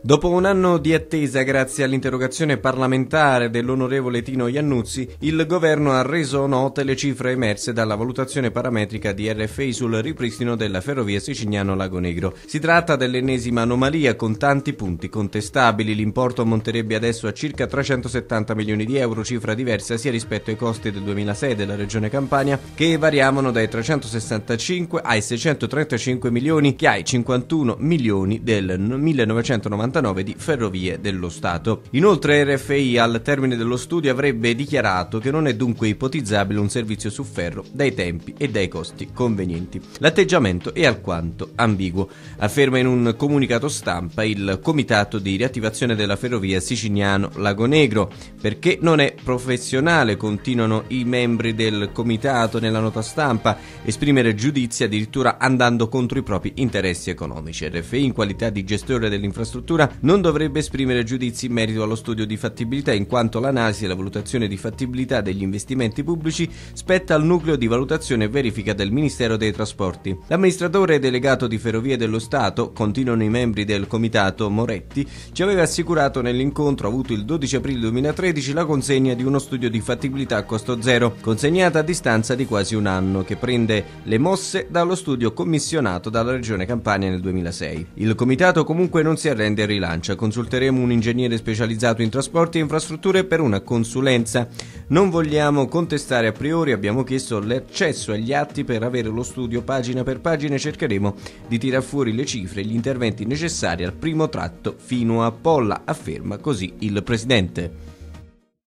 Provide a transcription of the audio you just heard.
Dopo un anno di attesa grazie all'interrogazione parlamentare dell'onorevole Tino Iannuzzi, il governo ha reso note le cifre emerse dalla valutazione parametrica di RFI sul ripristino della ferrovia siciliano-Lago Negro. Si tratta dell'ennesima anomalia con tanti punti contestabili. L'importo monterebbe adesso a circa 370 milioni di euro, cifra diversa sia rispetto ai costi del 2006 della regione Campania che variavano dai 365 ai 635 milioni che ai 51 milioni del 1900 1999 di Ferrovie dello Stato. Inoltre RFI al termine dello studio avrebbe dichiarato che non è dunque ipotizzabile un servizio su ferro dai tempi e dai costi convenienti. L'atteggiamento è alquanto ambiguo, afferma in un comunicato stampa il Comitato di riattivazione della ferrovia siciliano-Lago Negro, perché non è professionale, continuano i membri del comitato nella nota stampa, esprimere giudizi addirittura andando contro i propri interessi economici. RFI in qualità di gestore dell'infrastruttura struttura non dovrebbe esprimere giudizi in merito allo studio di fattibilità in quanto l'analisi e la valutazione di fattibilità degli investimenti pubblici spetta al nucleo di valutazione e verifica del Ministero dei Trasporti. L'amministratore delegato di Ferrovie dello Stato, continuano i membri del comitato Moretti, ci aveva assicurato nell'incontro avuto il 12 aprile 2013 la consegna di uno studio di fattibilità a costo zero, consegnata a distanza di quasi un anno, che prende le mosse dallo studio commissionato dalla Regione Campania nel 2006. Il comitato comunque non si è arrestato riprende e rilancia. Consulteremo un ingegnere specializzato in trasporti e infrastrutture per una consulenza. Non vogliamo contestare a priori, abbiamo chiesto l'accesso agli atti per avere lo studio pagina per pagina e cercheremo di tirar fuori le cifre e gli interventi necessari al primo tratto fino a Polla, afferma così il Presidente.